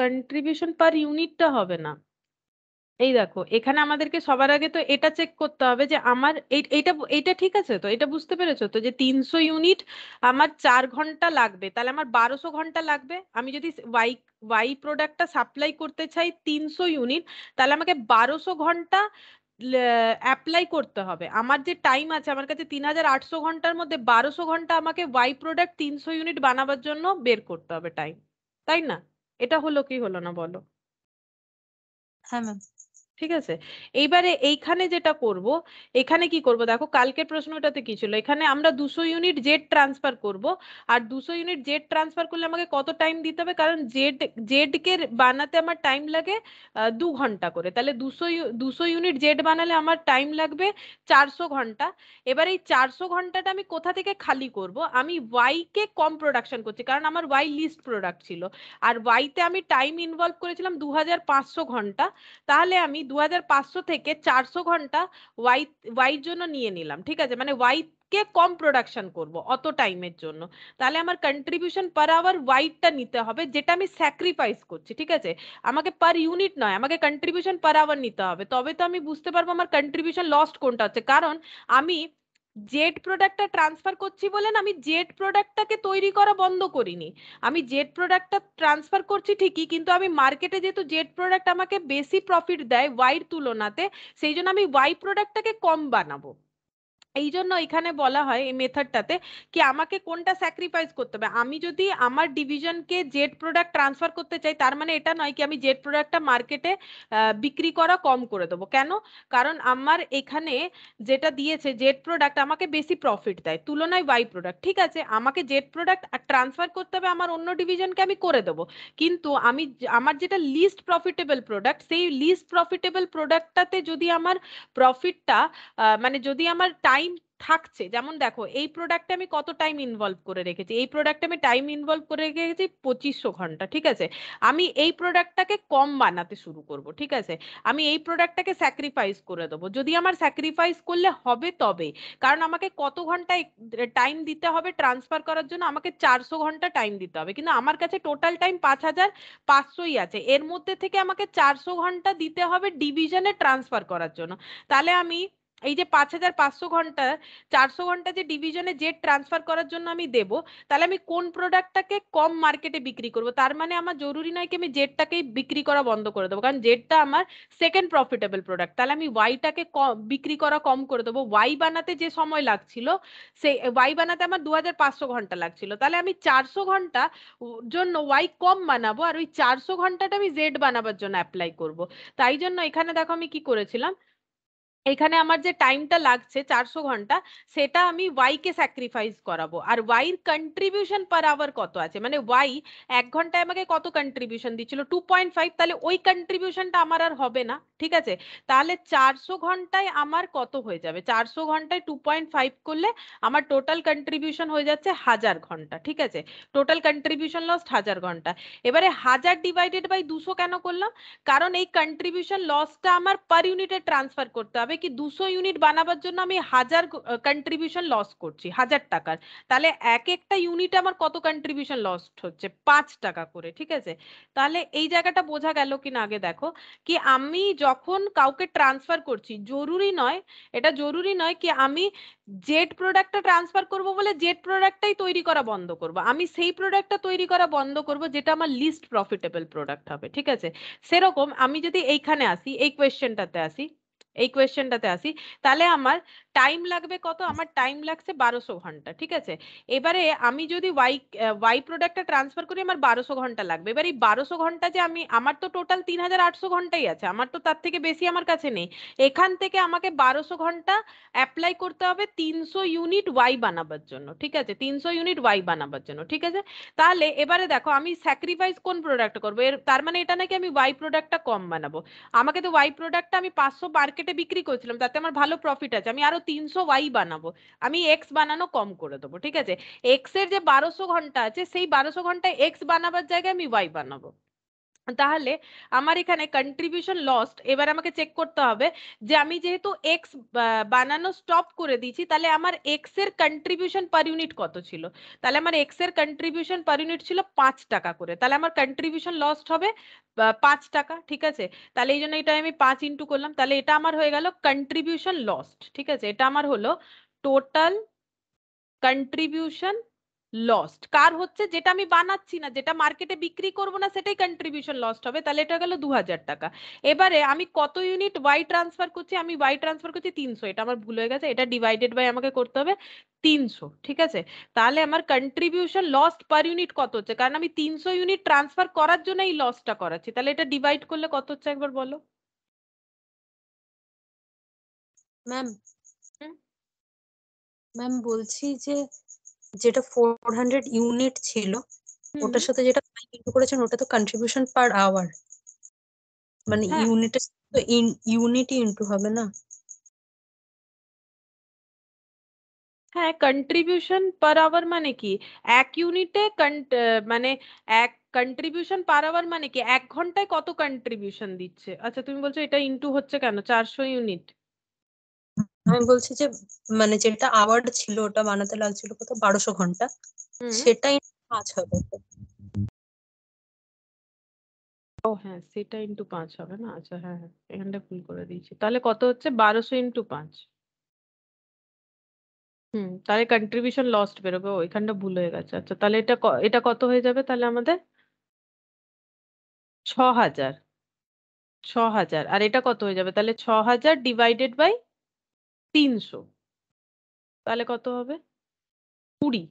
কন্ট্রিবিউশন পার ইউনিটটা হবে না এই দেখো এখানে আমাদেরকে সবার আগে তো এটা চেক করতে হবে যে আমার এইটা এইটা ঠিক আছে তো এটা বুঝতে পেরেছো তো যে তিনশো ইউনিট আমার চার ঘন্টা লাগবে তাহলে আমার বারোশো ঘন্টা লাগবে আমি যদি ওয়াই ওয়াই প্রোডাক্টটা সাপ্লাই করতে চাই তিনশো ইউনিট তাহলে আমাকে বারোশো ঘন্টা অ্যাপ্লাই করতে হবে আমার যে টাইম আছে আমার কাছে তিন হাজার আটশো ঘন্টার মধ্যে বারোশো ঘন্টা আমাকে ওয়াই প্রোডাক্ট তিনশো ইউনিট বানাবার জন্য বের করতে হবে টাইম তাই না এটা হলো কি হলো না বলো হ্যাঁ ম্যাম ঠিক আছে এইবারে এইখানে যেটা করব এখানে কি করব দেখো কালকের প্রশ্নটাতে কি ছিল এখানে আমরা দুশো ইউনিট জেড ট্রান্সফার করব আর দুশো ইউনিট জেড ট্রান্সফার করলে আমাকে কত টাইম দিতে হবে কারণ জেড জেডকে বানাতে আমার টাইম লাগে দু ঘন্টা করে তাহলে দুশো দুশো ইউনিট জেড বানালে আমার টাইম লাগবে চারশো ঘন্টা এবার এই চারশো ঘন্টাটা আমি কোথা থেকে খালি করব আমি ওয়াইকে কম প্রোডাকশন করছি কারণ আমার ওয়াই লিস্ট প্রোডাক্ট ছিল আর ওয়াইতে আমি টাইম ইনভলভ করেছিলাম দু ঘন্টা তাহলে আমি দু থেকে চারশো ঘন্টা ওয়াই ওয়াইর জন্য নিয়ে নিলাম ঠিক আছে মানে ওয়াই কে কম প্রোডাকশন করব অত টাইমের জন্য তাহলে আমার কন্ট্রিবিউশন পার আওয়ার ওয়াইডটা নিতে হবে যেটা আমি স্যাক্রিফাইস করছি ঠিক আছে আমাকে পার ইউনিট নয় আমাকে কন্ট্রিবিউশন পার আওয়ার নিতে হবে তবে তো আমি বুঝতে পারবো আমার কন্ট্রিবিউশন লস্ট কোনটা হচ্ছে কারণ আমি জেড প্রোডাক্টটা ট্রান্সফার করছি বলেন আমি জেড প্রোডাক্টটাকে তৈরি করা বন্ধ করিনি আমি জেড প্রোডাক্টটা ট্রান্সফার করছি ঠিকই কিন্তু আমি মার্কেটে যেহেতু জেড প্রোডাক্ট আমাকে বেশি প্রফিট দেয় ওয়াইয়ের তুলনাতে সেই জন্য আমি ওয়াই প্রোডাক্টটাকে কম বানাবো এই জন্য এখানে বলা হয় এই মেথডটাতে কি আমাকে কোনটা স্যাক্রিফাইস করতে হবে আমি যদি আমার ডিভিশনকে জেড প্রোডাক্ট ট্রান্সফার করতে চাই তার মানে এটা নয় কি আমি জেড প্রোডাক্টটা মার্কেটে বিক্রি করা কম করে দেবো কেন কারণ আমার এখানে যেটা দিয়েছে জেড প্রোডাক্ট আমাকে বেশি প্রফিট দেয় তুলনায় ওয়াই প্রোডাক্ট ঠিক আছে আমাকে জেড প্রোডাক্ট ট্রান্সফার করতে হবে আমার অন্য ডিভিশনকে আমি করে দেবো কিন্তু আমি আমার যেটা লিস্ট প্রফিটেবল প্রোডাক্ট সেই লিস্ট প্রফিটেবল প্রোডাক্টটাতে যদি আমার প্রফিটটা মানে যদি আমার টাইম থাকছে যেমন দেখো এই প্রোডাক্টে আমি কত টাইম ইনভলভ করে রেখেছি এই প্রোডাক্টে আমি টাইম ইনভলভ করে রেখেছি পঁচিশশো ঘন্টা ঠিক আছে আমি এই প্রোডাক্টটাকে কম বানাতে শুরু করব ঠিক আছে আমি এই প্রোডাক্টটাকে স্যাক্রিফাইস করে দেবো যদি আমার স্যাক্রিফাইস করলে হবে তবে কারণ আমাকে কত ঘন্টা টাইম দিতে হবে ট্রান্সফার করার জন্য আমাকে চারশো ঘন্টা টাইম দিতে হবে কিন্তু আমার কাছে টোটাল টাইম পাঁচ হাজার পাঁচশোই আছে এর মধ্যে থেকে আমাকে চারশো ঘন্টা দিতে হবে ডিভিশনে ট্রান্সফার করার জন্য তাহলে আমি এই যে পাঁচ হাজার পাঁচশো ঘন্টা চারশো ঘন্টা যে ডিভিশনে জেট ট্রান্সফার করার জন্য আমি দেব তাহলে আমি কোন প্রোডাক্টটাকে কম মার্কেটে বিক্রি করব তার মানে আমার জরুরি নয় কি আমি জেটটাকেই বিক্রি করা বন্ধ করে দেবো কারণ জেটটা আমার সেকেন্ড প্রফিটেবল প্রোডাক্ট তাহলে আমি ওয়াইটাকে বিক্রি করা কম করে দেবো ওয়াই বানাতে যে সময় লাগছিল সেই ওয়াই বানাতে আমার দু হাজার পাঁচশো ঘন্টা লাগছিল তাহলে আমি চারশো ঘন্টা জন্য ওয়াই কম বানাবো আর ওই চারশো ঘন্টাটা আমি জেড বানাবার জন্য অ্যাপ্লাই করব তাই জন্য এখানে দেখো আমি কি করেছিলাম এখানে আমার যে টাইমটা লাগছে চারশো ঘন্টা সেটা আমি ওয়াই কে স্যাক্রিফাইস করাবো আর ওয়াইর কন্ট্রিবিউশন পার আওয়ার কত আছে মানে ওয়াই এক ঘন্টায় আমাকে কত কন্ট্রিবিউশন দিচ্ছিল টু পয়েন্ট ফাইভ তাহলে ওই কন্ট্রিবিউশনটা আমার আর হবে না ঠিক আছে তাহলে চারশো ঘন্টায় আমার কত হয়ে যাবে চারশো ঘন্টায় টু পয়েন্ট ফাইভ করলে আমার টোটাল কন্ট্রিবিউশন হয়ে যাচ্ছে হাজার ঘন্টা ঠিক আছে টোটাল কন্ট্রিবিউশন লস হাজার ঘন্টা এবারে হাজার ডিভাইডেড বাই দুশো কেন করলাম কারণ এই কন্ট্রিবিউশন লসটা আমার পার ইউনিটে ট্রান্সফার করতে হবে হবে কি দুশো ইউনিট বানাবার জন্য আমি হাজার কন্ট্রিবিউশন লস করছি হাজার টাকার তাহলে এক একটা ইউনিট আমার কত কন্ট্রিবিউশন লস হচ্ছে পাঁচ টাকা করে ঠিক আছে তাহলে এই জায়গাটা বোঝা গেল কি না আগে দেখো কি আমি যখন কাউকে ট্রান্সফার করছি জরুরি নয় এটা জরুরি নয় কি আমি জেড প্রোডাক্টটা ট্রান্সফার করব বলে জেড প্রোডাক্টটাই তৈরি করা বন্ধ করব আমি সেই প্রোডাক্টটা তৈরি করা বন্ধ করব যেটা আমার লিস্ট প্রফিটেবল প্রোডাক্ট হবে ঠিক আছে সেরকম আমি যদি এইখানে আসি এই কোয়েশ্চেনটাতে আসি এই কোয়েশ্চেনটাতে আসি তাহলে আমার টাইম লাগবে কত আমার টাইম লাগছে বারোশো ঘন্টা ঠিক আছে এবারে আমি যদি ওয়াই ওয়াই প্রোডাক্টটা ট্রান্সফার করি আমার বারোশো ঘন্টা লাগবে এবার এই বারোশো ঘন্টা যে আমি আমার তো টোটাল তিন হাজার আটশো ঘন্টাই আছে আমার তো তার থেকে বেশি আমার কাছে নেই এখান থেকে আমাকে বারোশো ঘন্টা অ্যাপ্লাই করতে হবে তিনশো ইউনিট ওয়াই বানাবার জন্য ঠিক আছে তিনশো ইউনিট ওয়াই বানাবার জন্য ঠিক আছে তাহলে এবারে দেখো আমি স্যাক্রিফাইস কোন প্রোডাক্ট করবো এর তার মানে এটা নাকি আমি ওয়াই প্রোডাক্টটা কম বানাবো আমাকে তো ওয়াই প্রোডাক্টটা আমি পাঁচশো মার্কেট হাটে বিক্রি করেছিলাম তাতে আমার ভালো প্রফিট আছে আমি আরো তিনশো ওয়াই বানাবো আমি এক্স বানানো কম করে দেবো ঠিক আছে এক্স এর যে বারোশো ঘন্টা আছে সেই বারোশো ঘন্টায় এক্স বানাবার জায়গায় আমি ওয়াই বানাবো তাহলে আমার এখানে কন্ট্রিবিউশন লস্ট এবার আমাকে চেক করতে হবে যে আমি যেহেতু এক্স বানানো স্টপ করে দিয়েছি তাহলে আমার এক্স এর কন্ট্রিবিউশন পার ইউনিট কত ছিল তাহলে আমার এক্স এর কন্ট্রিবিউশন পার ইউনিট ছিল পাঁচ টাকা করে তাহলে আমার কন্ট্রিবিউশন লস্ট হবে পাঁচ টাকা ঠিক আছে তাহলে এই জন্য এটা আমি পাঁচ ইন্টু করলাম তাহলে এটা আমার হয়ে গেল কন্ট্রিবিউশন লস্ট ঠিক আছে এটা আমার হলো টোটাল কন্ট্রিবিউশন লস্ট কার হচ্ছে যেটা আমি বানাচ্ছি না যেটা মার্কেটে বিক্রি করব না সেটাই কন্ট্রিবিউশন লস্ট হবে তাহলে এটা গেল দু হাজার টাকা এবারে আমি কত ইউনিট ওয়াই ট্রান্সফার করছি আমি ওয়াই ট্রান্সফার করছি তিনশো এটা আমার ভুল হয়ে গেছে এটা ডিভাইডেড বাই আমাকে করতে হবে তিনশো ঠিক আছে তাহলে আমার কন্ট্রিবিউশন লস্ট পার ইউনিট কত হচ্ছে কারণ আমি তিনশো ইউনিট ট্রান্সফার করার জন্য এই লসটা করাচ্ছি তাহলে এটা ডিভাইড করলে কত হচ্ছে একবার বলো ম্যাম ম্যাম বলছি যে যেটা ফোর হান্ড্রেড ইউনিট ছিল ওটার সাথে যেটা করেছেন ওটা তো কন্ট্রিবিউশন পার আওয়ার মানে ইউনিটের হ্যাঁ। তো ইউনিটই ইনটু হবে না হ্যাঁ কন্ট্রিবিউশন পার আওয়ার মানে কি এক ইউনিটে মানে এক কন্ট্রিবিউশন পার আওয়ার মানে কি এক ঘন্টায় কত কন্ট্রিবিউশন দিচ্ছে আচ্ছা তুমি বলছো এটা ইনটু হচ্ছে কেন চারশো ইউনিট আমি বলছি যে মানে যেটা আওয়ার্ড ছিল ওটা বানাতে লাগছিল কত বারোশো ঘন্টা সেটাই পাঁচ হবে ও হ্যাঁ সেটা ইন্টু পাঁচ হবে না আচ্ছা হ্যাঁ হ্যাঁ এখানটা ভুল করে দিয়েছি তাহলে কত হচ্ছে বারোশো ইন্টু পাঁচ হুম তাহলে কন্ট্রিবিউশন লস্ট বেরোবে ওইখানটা ভুল হয়ে গেছে আচ্ছা তাহলে এটা এটা কত হয়ে যাবে তাহলে আমাদের ছ হাজার ছ হাজার আর এটা কত হয়ে যাবে তাহলে ছ হাজার ডিভাইডেড বাই তিনশো তাহলে কত হবে কুড়ি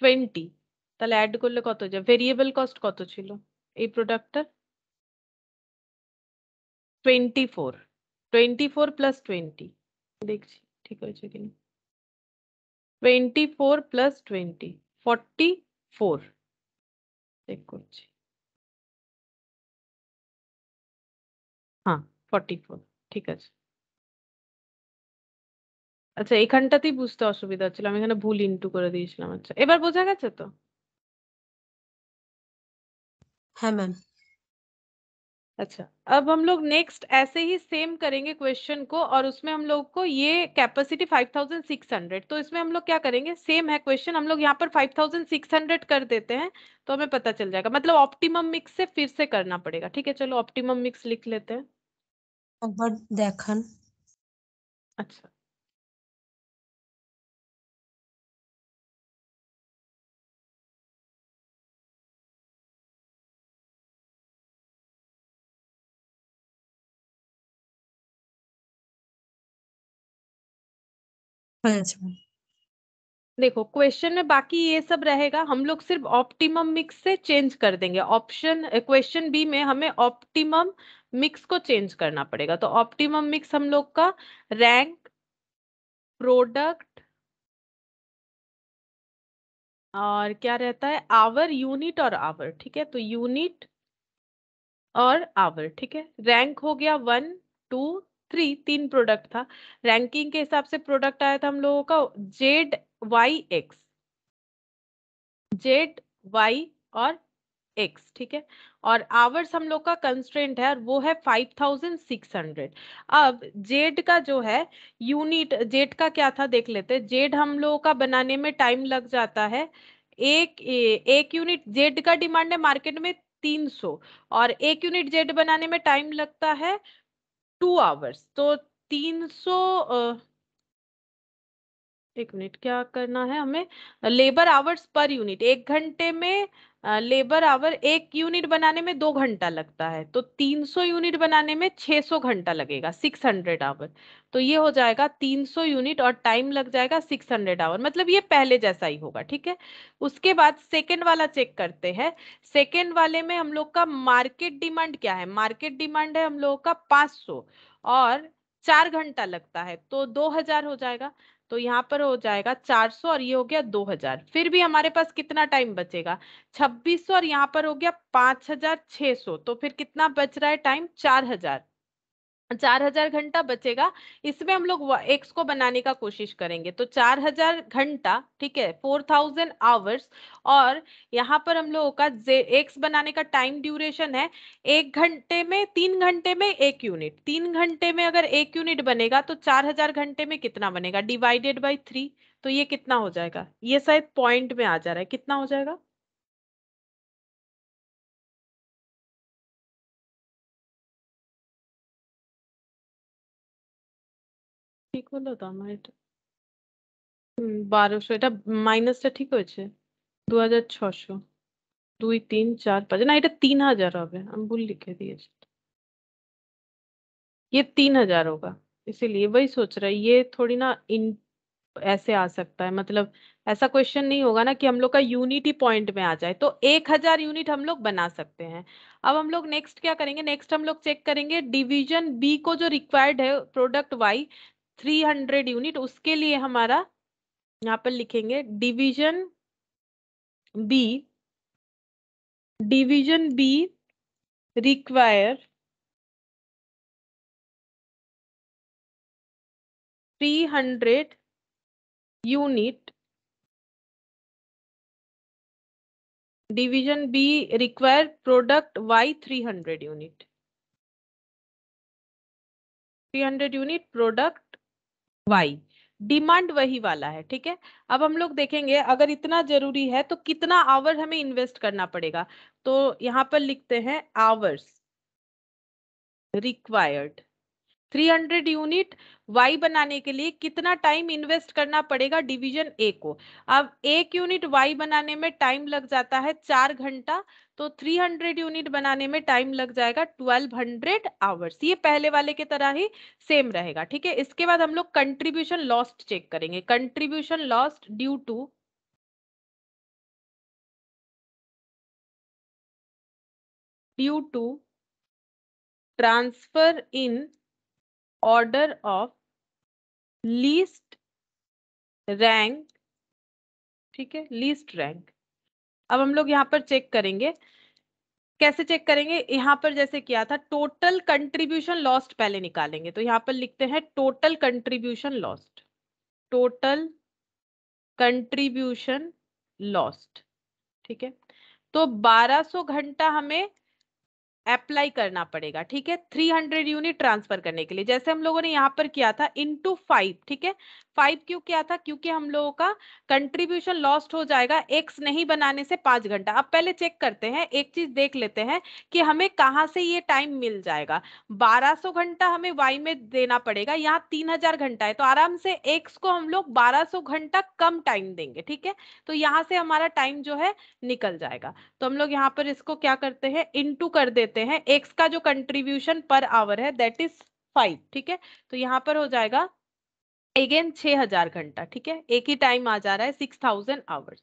টোয়েন্টি তাহলে অ্যাড করলে কত যা ভেরিয়েবল কস্ট কত ছিল এই প্রোডাক্টটার twenty four twenty four plus twenty দেখছি ঠিক হয়েছে কিনা twenty four plus twenty forty four check করছি হ্যাঁ ফর্টি ফোর ঠিক আছে আচ্ছা এখানটাতেই বুঝতে অসুবিধা হচ্ছিল। আমি এখানে ভুল ইনটু করে দিয়েছিলাম। আচ্ছা, এবার বোঝা গেছে তো? হ্যাঁ ম্যাম अच्छा अब हम लोग नेक्स्ट ऐसे ही सेम करेंगे क्वेश्चन को और उसमें हम लोग को ये कैपेसिटी 5600 तो इसमें हम लोग क्या करेंगे सेम है क्वेश्चन हम लोग यहाँ पर 5600 कर देते हैं तो हमें पता चल जाएगा मतलब ऑप्टिमम मिक्स से फिर से करना पड़ेगा ठीक है चलो ऑप्टिमम मिक्स लिख लेते हैं अच्छा अच्छा। देखो क्वेश्चन में बाकी ये सब रहेगा हम लोग सिर्फ ऑप्टिमम मिक्स से चेंज कर देंगे ऑप्शन क्वेश्चन बी में हमें ऑप्टिमम मिक्स को चेंज करना पड़ेगा तो ऑप्टिमम मिक्स हम लोग का रैंक प्रोडक्ट और क्या रहता है आवर यूनिट और आवर ठीक है तो यूनिट और आवर ठीक है रैंक हो गया वन टू थ्री तीन प्रोडक्ट था रैंकिंग के हिसाब से प्रोडक्ट आया था हम लोगों का Z Y X Z Y और एक्स ठीक है और आवर्स हम लोग का कंस्ट्रेंट है और वो है 5600 अब जेड का जो है यूनिट जेड का क्या था देख लेते जेड हम लोगों का बनाने में टाइम लग जाता है एक एक यूनिट जेड का डिमांड है मार्केट में 300 और एक यूनिट जेड बनाने में टाइम लगता है टू आवर्स तो तीन सौ एक मिनट क्या करना है हमें लेबर आवर्स पर यूनिट एक घंटे में लेबर आवर एक यूनिट बनाने में दो घंटा लगता है तो 300 यूनिट बनाने में 600 घंटा लगेगा 600 आवर तो ये हो जाएगा 300 यूनिट और टाइम लग जाएगा 600 आवर मतलब ये पहले जैसा ही होगा ठीक है उसके बाद सेकेंड वाला चेक करते हैं सेकेंड वाले में हम लोग का मार्केट डिमांड क्या है मार्केट डिमांड है हम लोगों का पांच और चार घंटा लगता है तो हजार हो जाएगा तो यहाँ पर हो जाएगा 400 और ये हो गया 2000 फिर भी हमारे पास कितना टाइम बचेगा 2600 और यहाँ पर हो गया 5600 तो फिर कितना बच रहा है टाइम 4000 चार हजार घंटा बचेगा इसमें हम लोग एक्स को बनाने का कोशिश करेंगे तो चार हजार घंटा ठीक है फोर थाउजेंड आवर्स और यहाँ पर हम लोगों का एक्स बनाने का टाइम ड्यूरेशन है एक घंटे में तीन घंटे में एक यूनिट तीन घंटे में अगर एक यूनिट बनेगा तो चार हजार घंटे में कितना बनेगा डिवाइडेड बाई थ्री तो ये कितना हो जाएगा ये शायद पॉइंट में आ जा रहा है कितना हो जाएगा ঠিক হলো তো আমার এটা হুম বারোশো এটা মাইনাসটা ঠিক হয়েছে দু হাজার ছশো দুই তিন চার পাঁচ না এটা तीन हजार হবে हम भूल लिखे दिए ये तीन हजार होगा इसीलिए वही सोच रहा है ये थोड़ी ना इन ऐसे आ सकता है मतलब ऐसा क्वेश्चन नहीं होगा ना कि हम लोग का यूनिटी पॉइंट में आ जाए तो एक हजार यूनिट हम लोग बना सकते हैं अब हम लोग नेक्स्ट क्या करेंगे नेक्स्ट हम लोग चेक करेंगे डिवीजन बी को जो रिक्वायर्ड है product Y three hundred unit उसके लिए हमारा यहाँ पर लिखेंगे division B division B require three hundred unit division B require product Y three hundred unit three hundred unit product Y demand वही वाला है ठीक है अब हम लोग देखेंगे अगर इतना जरूरी है तो कितना आवर हमें इन्वेस्ट करना पड़ेगा तो यहाँ पर लिखते हैं आवर्स रिक्वायर्ड 300 यूनिट वाई बनाने के लिए कितना टाइम इन्वेस्ट करना पड़ेगा डिवीजन ए को अब एक यूनिट वाई बनाने में टाइम लग जाता है चार घंटा तो 300 यूनिट बनाने में टाइम लग जाएगा 1200 आवर्स ये पहले वाले के तरह ही सेम रहेगा ठीक है इसके बाद हम लोग कंट्रीब्यूशन लॉस्ट चेक करेंगे contribution lost due to due to transfer in order of least rank ठीक है लीस्ट रैंक अब हम लोग यहाँ पर चेक करेंगे कैसे चेक करेंगे यहाँ पर जैसे किया था टोटल कंट्रीब्यूशन लॉस्ट पहले निकालेंगे तो यहाँ पर लिखते हैं total contribution lost total contribution lost ठीक है तो 1200 घंटा हमें अप्लाई करना पड़ेगा ठीक है 300 यूनिट ट्रांसफर करने के लिए जैसे हम लोगों ने यहाँ पर किया था इनटू फाइव ठीक है फाइव क्यों किया था क्योंकि हम लोगों का कंट्रीब्यूशन लॉस्ट हो जाएगा एक्स नहीं बनाने से पांच घंटा अब पहले चेक करते हैं एक चीज देख लेते हैं कि हमें कहाँ से ये टाइम मिल जाएगा 1200 घंटा हमें वाई में देना पड़ेगा यहाँ हजार घंटा है तो आराम से एक्स को हम लोग 1200 घंटा कम टाइम देंगे ठीक है तो यहाँ से हमारा टाइम जो है निकल जाएगा तो हम लोग यहाँ पर इसको क्या करते हैं इंटू कर देते लेते हैं एक्स का जो कंट्रीब्यूशन पर आवर है दैट इज फाइव ठीक है तो यहाँ पर हो जाएगा अगेन छ हजार घंटा ठीक है एक ही टाइम आ जा रहा है six thousand hours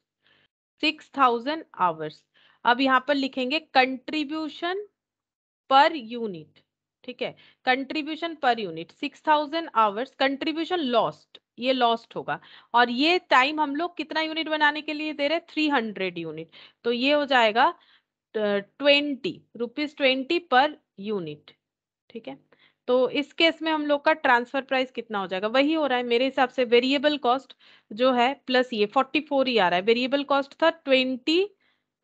six thousand hours अब यहाँ पर लिखेंगे कंट्रीब्यूशन पर यूनिट ठीक है contribution per unit six thousand hours contribution lost ये लॉस्ट होगा और ये टाइम हम लोग कितना यूनिट बनाने के लिए दे रहे हैं थ्री हंड्रेड यूनिट तो ये हो जाएगा twenty rupees twenty per unit ठीक है तो इस केस में हम लोग का ट्रांसफर प्राइस कितना हो जाएगा वही हो रहा है मेरे हिसाब से वेरिएबल कॉस्ट जो है प्लस ये फोर्टी फोर ही आ रहा है वेरिएबल कॉस्ट था ट्वेंटी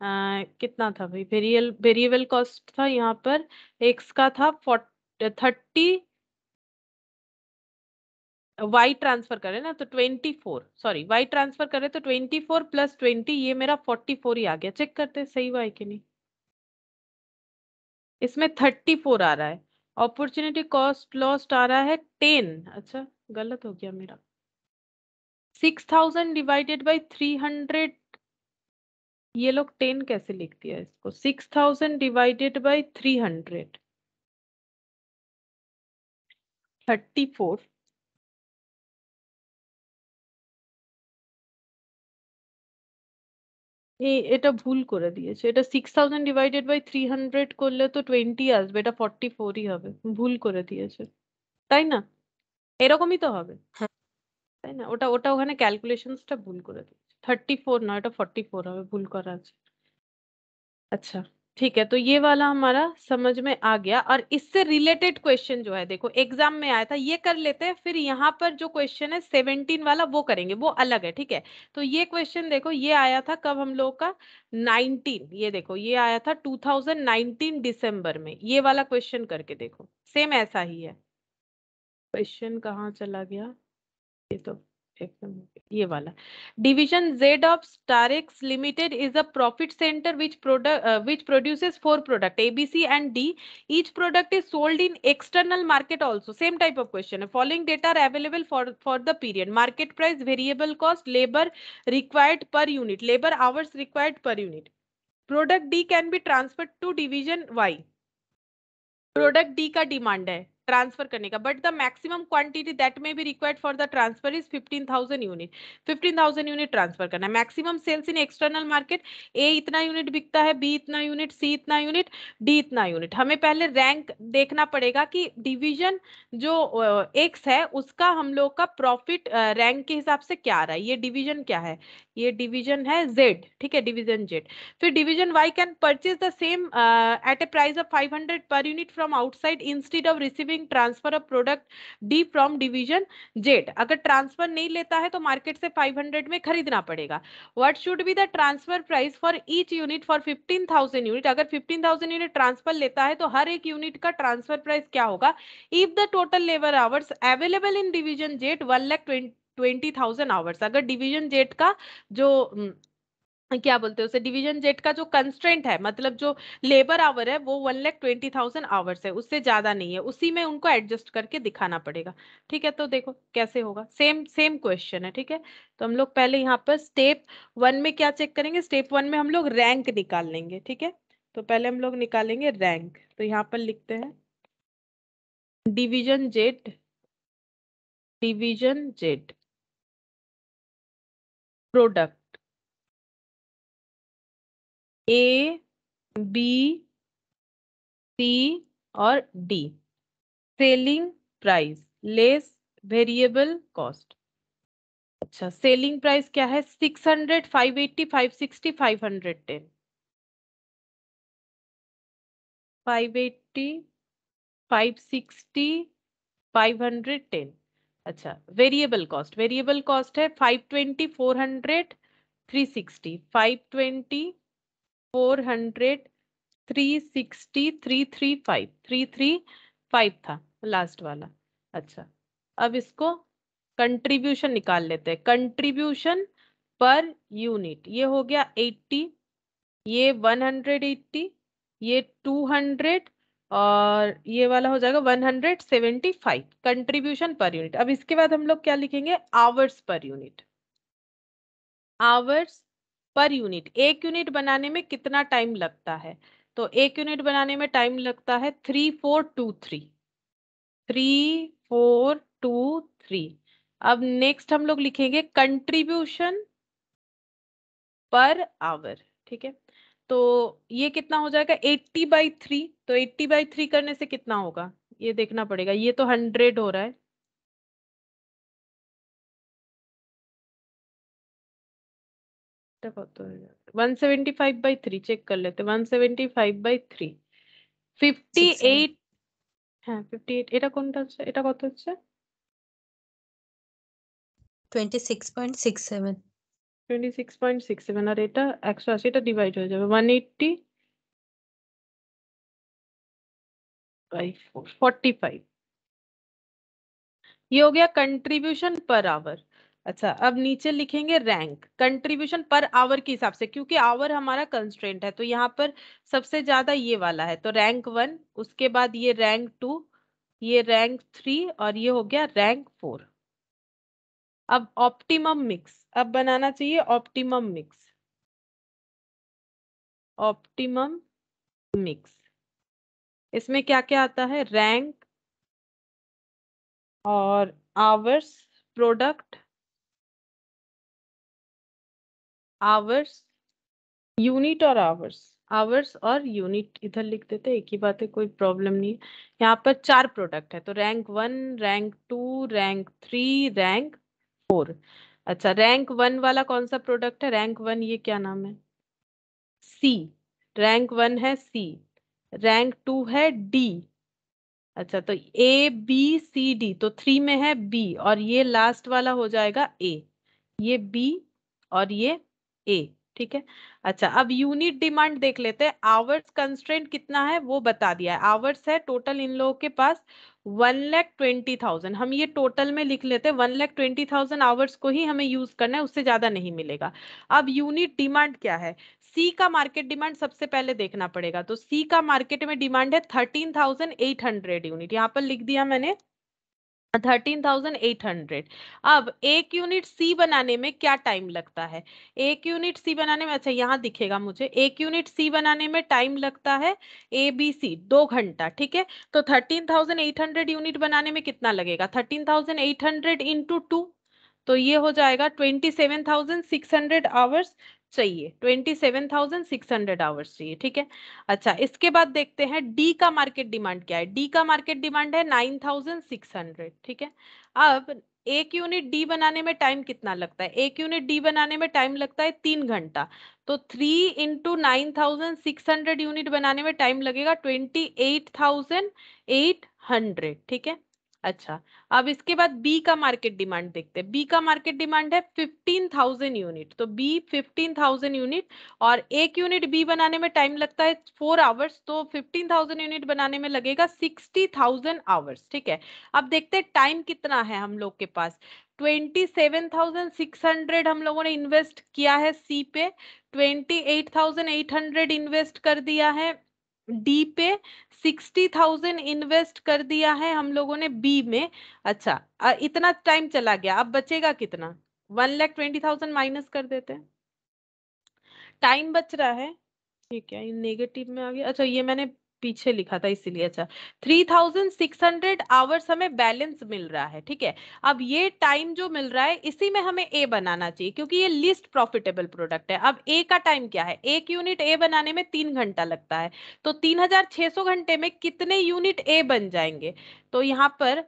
कितना था भाई वेरियल वेरिएबल कॉस्ट था यहाँ पर एक्स का था थर्टी वाई ट्रांसफर करें ना तो twenty four sorry Y transfer करें तो ट्वेंटी फोर प्लस ट्वेंटी ये मेरा फोर्टी फोर ही आ गया चेक करते सही वाई के कि नहीं इसमें थर्टी फोर आ रहा है अपॉर्चुनिटी कॉस्ट लॉस्ट आ रहा है टेन अच्छा गलत हो गया मेरा six thousand divided by three hundred ये लोग टेन कैसे लिख दिया इसको six thousand divided by three hundred thirty four এই এটা ভুল করে দিয়েছে এটা six thousand divided by three hundred করলে তো টোয়েন্টি আসবে এটা ফর্টি ফোরই হবে ভুল করে দিয়েছে তাই না এরকমই তো হবে হ্যাঁ। তাই না ওটা ওটা ওখানে ক্যালকুলেশনসটা ভুল করে দিয়েছে থার্টি ফোর না এটা ফর্টি ফোর হবে ভুল করা আছে আচ্ছা ठीक है तो ये वाला हमारा समझ में आ गया और इससे रिलेटेड क्वेश्चन जो है देखो एग्जाम में आया था ये कर लेते हैं फिर यहाँ पर जो क्वेश्चन है सेवनटीन वाला वो करेंगे वो अलग है ठीक है तो ये क्वेश्चन देखो ये आया था कब हम लोग का नाइनटीन ये देखो ये आया था टू थाउजेंड नाइनटीन डिसम्बर में ये वाला क्वेश्चन करके देखो सेम ऐसा ही है क्वेश्चन कहाँ चला गया ये तो एक नंबर ये वाला division Z of Starex limited is a profit centre which product which produces four product ABC and D each product is sold in external market also same type of question है following data are available for for the period market price variable cost labour required per unit labour hours required per unit product D can be transferred to division Y product D का demand है transfer करने का but the maximum quantity that may be required for the transfer is 15000 unit 15000 unit transfer करना maximum sales in external market ए इतना unit बिकता है B इतना यूनिट सी इतना यूनिट डी इतना यूनिट हमें पहले रैंक देखना पड़ेगा कि डिविजन जो एक्स है उसका हम लोग का प्रॉफिट रैंक के हिसाब से क्या आ रहा है ये डिविजन क्या है ये डिवीजन है जेड ठीक है डिवीजन जेड फिर division Y can purchase the same at a price of 500 per unit from outside instead of receiving having transfer of product D from division Z अगर ट्रांसफर नहीं लेता है तो मार्केट से 500 में खरीदना पड़ेगा what should be the transfer price for each unit for 15000 unit अगर 15000 यूनिट ट्रांसफर लेता है तो हर एक यूनिट का ट्रांसफर प्राइस क्या होगा if the total labour hours available in division Z one lakh twenty thousand hours अगर डिवीजन जेट का जो क्या बोलते हैं उसे डिवीजन जेट का जो कंस्टेंट है मतलब जो लेबर आवर है वो one lakh twenty thousand hours है उससे ज्यादा नहीं है उसी में उनको एडजस्ट करके दिखाना पड़ेगा ठीक है तो देखो कैसे होगा सेम सेम क्वेश्चन है ठीक है तो हम लोग पहले यहाँ पर स्टेप वन में क्या चेक करेंगे स्टेप वन में हम लोग रैंक निकाल लेंगे ठीक है तो पहले हम लोग निकालेंगे रैंक तो यहाँ पर लिखते हैं division Z division Z product A B C और D selling price less variable cost अच्छा सेलिंग प्राइस क्या है six hundred five eighty five sixty five hundred ten five eighty five sixty five hundred ten अच्छा variable cost variable cost है five twenty four hundred three sixty five twenty four hundred three sixty three three five three three five था last वाला अच्छा अब इसको contribution निकाल लेते हैं कंट्रीब्यूशन पर यूनिट ये हो गया एट्टी ये वन हंड्रेड एट्टी ये टू हंड्रेड और ये वाला हो जाएगा 175 कंट्रीब्यूशन पर यूनिट अब इसके बाद हम लोग क्या लिखेंगे hours per unit hours per unit एक यूनिट बनाने में कितना टाइम लगता है तो एक यूनिट बनाने में टाइम लगता है three four two three three four two three अब नेक्स्ट हम लोग लिखेंगे कंट्रीब्यूशन पर आवर ठीक है तो ये कितना हो जाएगा 80 बाई थ्री तो 80 बाई थ्री करने से कितना होगा ये देखना पड़ेगा ये तो 100 हो रहा है এটা কত হয়ে যাবে 175 বাই 3 চেক कर लेते 175 বাই 3 58 হ্যাঁ 58 এটা কোনটা হচ্ছে এটা কত হচ্ছে 26.67 26.67 আর এটা 180 এটা ডিভাইড হয়ে যাবে 180 বাই 45 ये हो गया कंट्रीब्यूशन पर आवर अच्छा अब नीचे लिखेंगे रैंक कंट्रीब्यूशन पर आवर के हिसाब से क्योंकि आवर हमारा कंस्ट्रेंट है तो यहाँ पर सबसे ज्यादा ये वाला है तो रैंक वन उसके बाद ये रैंक टू ये रैंक थ्री और ये हो गया रैंक फोर अब ऑप्टिमम मिक्स अब बनाना चाहिए ऑप्टिमम मिक्स ऑप्टिमम मिक्स इसमें क्या क्या आता है रैंक और आवर्स प्रोडक्ट आवर्स यूनिट और आवर्स आवर्स और यूनिट इधर लिख देते एक ही बात है कोई प्रॉब्लम नहीं है यहाँ पर चार प्रोडक्ट है तो rank one rank two rank three rank four अच्छा रैंक वन वाला कौन सा प्रोडक्ट है रैंक वन ये क्या नाम है सी रैंक वन है सी रैंक टू है डी अच्छा तो ए बी सी डी तो थ्री में है बी और ये लास्ट वाला हो जाएगा ए ये बी और ये ए ठीक है अच्छा अब यूनिट डिमांड देख लेते हैं आवर्स कंस्ट्रेंट कितना है वो बता दिया है आवर्स है टोटल इन लोगों के पास वन लैख ट्वेंटी थाउजेंड हम ये टोटल में लिख लेते हैं one lakh twenty thousand hours को ही हमें यूज करना है उससे ज्यादा नहीं मिलेगा अब यूनिट डिमांड क्या है सी का मार्केट डिमांड सबसे पहले देखना पड़ेगा तो सी का मार्केट में डिमांड है thirteen thousand eight hundred unit यहाँ पर लिख दिया मैंने थर्टीन थाउजेंड एट हंड्रेड अब एक यूनिट सी बनाने में क्या टाइम लगता है एक यूनिट सी बनाने में अच्छा यहाँ दिखेगा मुझे एक यूनिट सी बनाने में टाइम लगता है ए बी सी दो घंटा ठीक है तो thirteen thousand eight hundred unit बनाने में कितना लगेगा thirteen thousand eight hundred into two तो ये हो जाएगा twenty seven thousand six hundred hours चाहिए twenty seven thousand six hundred hours चाहिए ठीक है अच्छा इसके बाद देखते हैं डी का मार्केट डिमांड क्या है डी का मार्केट डिमांड है नाइन थाउजेंड सिक्स हंड्रेड ठीक है अब एक यूनिट डी बनाने में टाइम कितना लगता है एक यूनिट डी बनाने में टाइम लगता है तीन घंटा तो three into nine thousand six hundred unit बनाने में टाइम लगेगा twenty eight thousand eight hundred ठीक है अच्छा अब इसके बाद बी का मार्केट डिमांड देखते हैं बी का मार्केट डिमांड है 15,000 यूनिट तो बी 15,000 यूनिट और एक यूनिट बी बनाने में टाइम लगता है फोर आवर्स तो 15,000 यूनिट बनाने में लगेगा 60,000 थाउजेंड आवर्स ठीक है अब देखते हैं टाइम कितना है हम लोग के पास 27,600 हम लोगों ने इन्वेस्ट किया है सी पे ट्वेंटी इन्वेस्ट कर दिया है डी पे सिक्सटी थाउजेंड इन्वेस्ट कर दिया है हम लोगों ने बी में अच्छा इतना टाइम चला गया अब बचेगा कितना one lakh twenty thousand minus कर देते हैं टाइम बच रहा है ठीक है नेगेटिव में आ गया अच्छा ये मैंने पीछे लिखा था इसीलिए अच्छा 3600 आवर्स हमें बैलेंस मिल रहा है ठीक है अब ये टाइम जो मिल रहा है इसी में हमें ए बनाना चाहिए क्योंकि ये लिस्ट प्रॉफिटेबल प्रोडक्ट है अब ए का टाइम क्या है एक यूनिट ए बनाने में तीन घंटा लगता है तो 3600 घंटे में कितने यूनिट ए बन जाएंगे तो यहाँ पर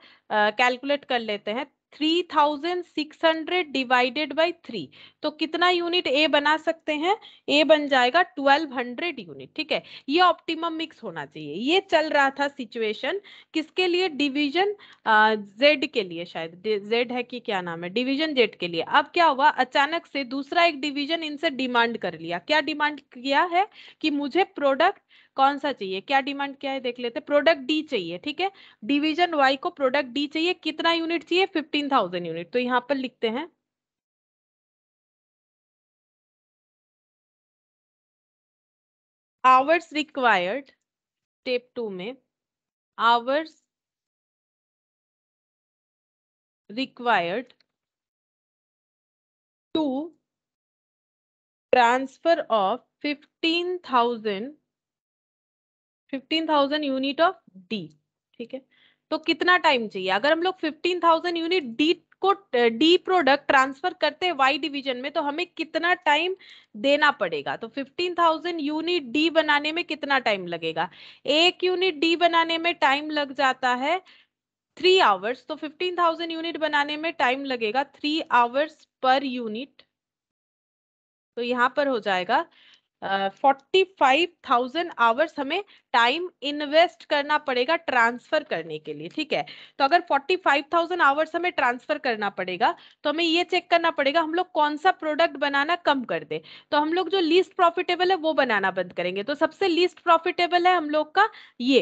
कैलकुलेट कर लेते हैं three thousand six hundred divided by three तो कितना यूनिट ए बना सकते हैं ए बन जाएगा ट्वेल्व हंड्रेड यूनिट ठीक है ये ऑप्टिमम मिक्स होना चाहिए ये चल रहा था सिचुएशन किसके लिए डिवीजन जेड के लिए शायद जेड है कि क्या नाम है डिवीजन जेड के लिए अब क्या हुआ अचानक से दूसरा एक डिवीजन इनसे डिमांड कर लिया क्या डिमांड किया है कि मुझे प्रोडक्ट कौन सा चाहिए क्या डिमांड क्या है देख लेते हैं प्रोडक्ट डी चाहिए ठीक है डिवीजन वाई को प्रोडक्ट डी चाहिए कितना यूनिट चाहिए फिफ्टीन थाउजेंड यूनिट तो यहाँ पर लिखते हैं आवर्स रिक्वायर्ड स्टेप टू में hours to transfer of fifteen 15000 fifteen thousand unit of D ठीक है तो कितना टाइम चाहिए अगर हम लोग फिफ्टीन थाउजेंड यूनिट डी को डी प्रोडक्ट ट्रांसफर करते हैं वाई डिवीजन में तो हमें कितना टाइम देना पड़ेगा तो 15,000 यूनिट डी बनाने में कितना टाइम लगेगा एक यूनिट डी बनाने में टाइम लग जाता है थ्री आवर्स तो 15,000 यूनिट बनाने में टाइम लगेगा थ्री आवर्स पर यूनिट तो यहां पर हो जाएगा फोर्टी फाइव थाउजेंड आवर्स हमें टाइम इन्वेस्ट करना पड़ेगा ट्रांसफर करने के लिए ठीक है तो अगर फोर्टी फाइव थाउजेंड आवर्स हमें ट्रांसफर करना पड़ेगा तो हमें ये चेक करना पड़ेगा हम लोग कौन सा प्रोडक्ट बनाना कम कर दे तो हम लोग जो लीस्ट प्रॉफिटेबल है वो बनाना बंद करेंगे तो सबसे लीस्ट प्रॉफिटेबल है हम लोग का ये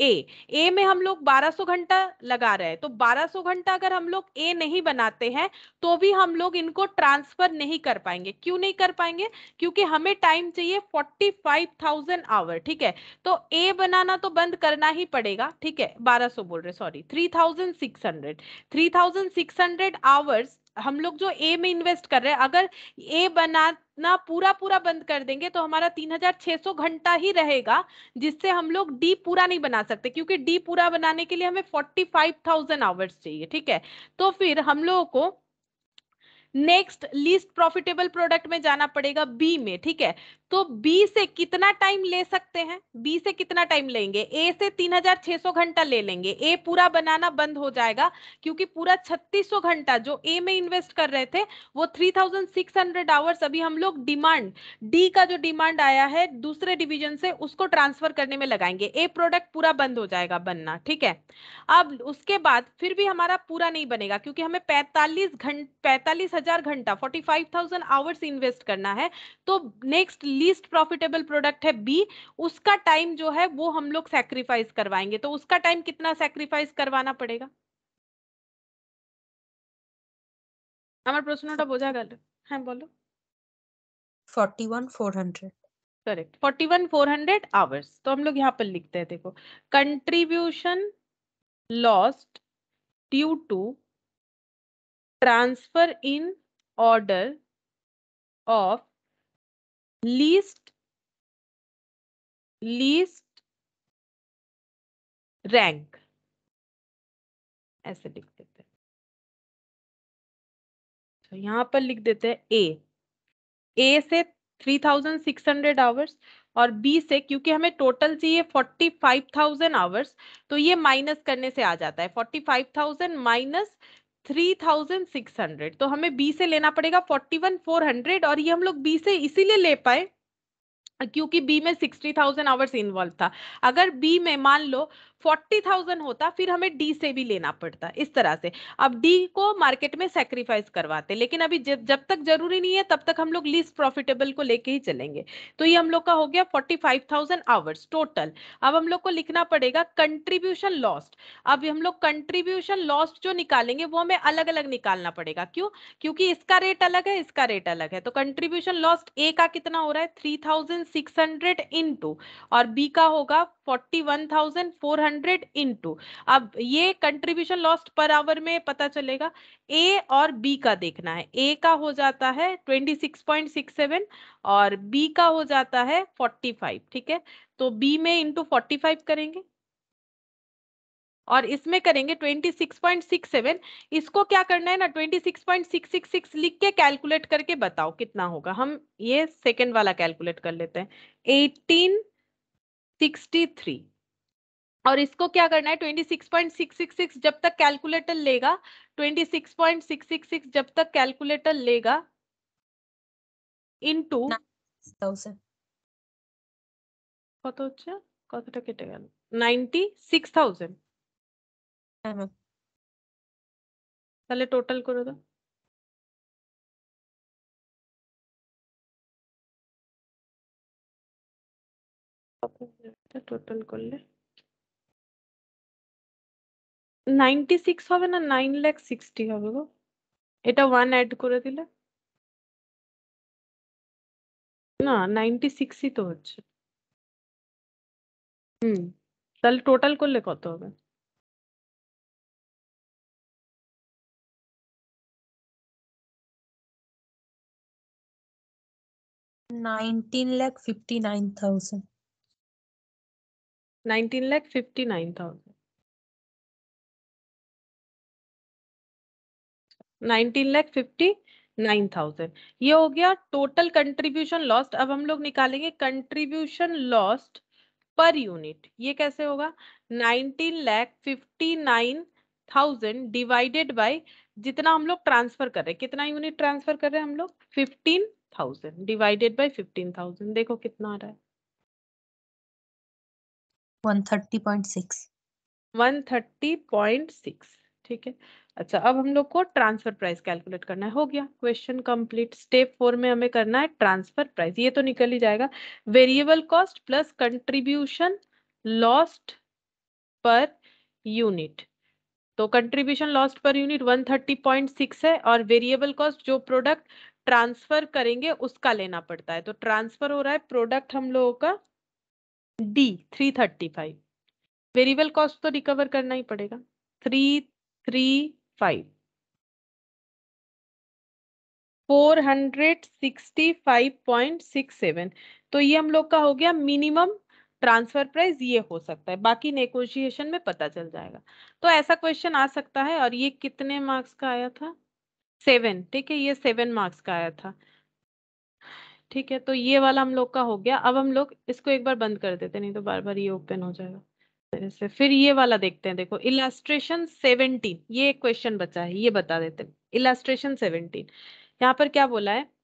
ए ए में हम लोग 1200 घंटा लगा रहे हैं तो 1200 घंटा अगर हम लोग ए नहीं बनाते हैं तो भी हम लोग इनको ट्रांसफर नहीं कर पाएंगे क्यों नहीं कर पाएंगे क्योंकि हमें टाइम चाहिए 45,000 आवर ठीक है तो ए बनाना तो बंद करना ही पड़ेगा ठीक है 1200 बोल रहे सॉरी 3,600 3,600 आवर्स हम लोग जो ए में इन्वेस्ट कर रहे हैं अगर ए बनाना पूरा पूरा बंद कर देंगे तो हमारा 3600 घंटा ही रहेगा जिससे हम लोग डी पूरा नहीं बना सकते क्योंकि डी पूरा बनाने के लिए हमें 45,000 आवर्स चाहिए ठीक है तो फिर हम लोगों को नेक्स्ट लीस्ट प्रॉफिटेबल प्रोडक्ट में जाना पड़ेगा बी में ठीक है तो बी से कितना टाइम ले सकते हैं बी से कितना टाइम लेंगे ए से 3600 घंटा ले लेंगे ए पूरा बनाना बंद हो जाएगा क्योंकि पूरा 3600 घंटा जो ए में इन्वेस्ट कर रहे थे वो 3600 आवर्स अभी हम लोग डिमांड डी का जो डिमांड आया है दूसरे डिविजन से उसको ट्रांसफर करने में लगाएंगे ए प्रोडक्ट पूरा बंद हो जाएगा बनना ठीक है अब उसके बाद फिर भी हमारा पूरा नहीं बनेगा क्योंकि हमें पैतालीस घंट पैतालीस हजार घंटा forty five thousand hours invest करना है तो नेक्स्ट लीस्ट प्रॉफिटेबल प्रोडक्ट है बी उसका टाइम जो है वो हम लोग सेक्रीफाइस करवाएंगे तो उसका टाइम कितना सेक्रीफाइस करवाना पड़ेगा আমার প্রশ্নটা বোঝা গেল হ্যাঁ বলো 41400 करेक्ट 41400 आवर्स तो हम लोग यहाँ पर लिखते हैं देखो contribution lost due to transfer in order of least least rank ऐसे लिख देते हैं तो यहां पर लिख देते हैं ए ए से three thousand six hundred hours और बी से क्योंकि हमें टोटल चाहिए फोर्टी फाइव थाउजेंड आवर्स तो ये माइनस करने से आ जाता है forty five thousand minus three thousand six hundred तो हमें बी से लेना पड़ेगा फोर्टी वन फोर हंड्रेड और ये हम लोग बी से इसीलिए ले पाए क्योंकि बी में सिक्सटी थाउजेंड आवर्स इन्वॉल्व था अगर बी में मान लो फोर्टी थाउजेंड होता फिर हमें डी से भी लेना पड़ता इस तरह से अब डी को मार्केट में सेक्रीफाइस करवाते लेकिन अभी जब जब तक जरूरी नहीं है तब तक हम लोग लीस प्रॉफिटेबल को लेके ही चलेंगे तो ये हम लोग का हो गया forty five thousand hours total अब हम लोग को लिखना पड़ेगा कंट्रीब्यूशन लॉस्ट अब हम लोग कंट्रीब्यूशन लॉस्ट जो निकालेंगे वो हमें अलग अलग निकालना पड़ेगा क्यों क्योंकि इसका रेट अलग है इसका रेट अलग है तो कंट्रीब्यूशन लॉस्ट ए का कितना हो रहा है three thousand six hundred into और बी का होगा forty one thousand four hundred into अब ये कंट्रीब्यूशन लॉस्ट पर आवर में पता चलेगा ए और बी का देखना है ए का हो जाता है twenty six point six seven और बी का हो जाता है फोर्टी फाइव ठीक है तो बी में इंटू फोर्टी फाइव करेंगे और इसमें करेंगे 26.67 इसको क्या करना है ना 26.666 लिख के कैलकुलेट करके बताओ कितना होगा हम ये सेकंड वाला कैलकुलेट कर लेते हैं 1863 और इसको क्या करना है 26.666 जब तक कैलकुलेटर लेगा 26.666 जब तक कैलकुलेटर लेगा इनटू कत कत कटे गल टोटल कर दो टोटल कर ले 96 হবে না 9 লাখ 60 হবে গো এটা 1 অ্যাড করে দিলে না 96ই তো হচ্ছে হুম তাহলে টোটাল করলে কত হবে nineteen lakh fifty nine thousand nineteen lakh fifty nine thousand nineteen lakh fifty nine thousand ये हो गया टोटल कंट्रीब्यूशन लॉस्ट अब हम लोग निकालेंगे कंट्रीब्यूशन लॉस्ट पर यूनिट ये कैसे होगा nineteen lakh fifty nine thousand divided by जितना हम लोग ट्रांसफर कर रहे हैं कितना यूनिट ट्रांसफर कर रहे हैं हम लोग fifteen thousand divided by fifteen thousand देखो कितना आ रहा है 130.6 130.6 ठीक है अच्छा अब हम लोग को ट्रांसफर प्राइस कैलकुलेट करना है हो गया क्वेश्चन कंप्लीट स्टेप फोर में हमें करना है ट्रांसफर प्राइस ये तो निकल ही जाएगा variable cost plus contribution lost per unit तो कंट्रीब्यूशन लॉस्ट पर यूनिट 130.6 है और वेरिएबल कॉस्ट जो प्रोडक्ट ट्रांसफर करेंगे उसका लेना पड़ता है तो ट्रांसफर हो रहा है प्रोडक्ट हम लोगों का D three thirty five variable cost तो रिकवर करना ही पड़ेगा three three five four hundred sixty five point six seven तो ये हम लोग का हो गया मिनिमम ट्रांसफर प्राइस ये हो सकता है बाकी नेगोशिएशन में पता चल जाएगा तो ऐसा क्वेश्चन आ सकता है और ये कितने मार्क्स का आया था सेवन ठीक है ये सेवन मार्क्स का आया था ठीक है तो ये वाला हम लोग का हो गया अब हम लोग इसको एक बार बंद कर देते नहीं तो बार बार ये ओपन हो जाएगा से फिर ये वाला देखते हैं देखो इलास्ट्रेशन सेवनटीन ये एक क्वेश्चन बचा है ये बता देते हैं इलास्ट्रेशन सेवनटीन यहाँ पर क्या बोला है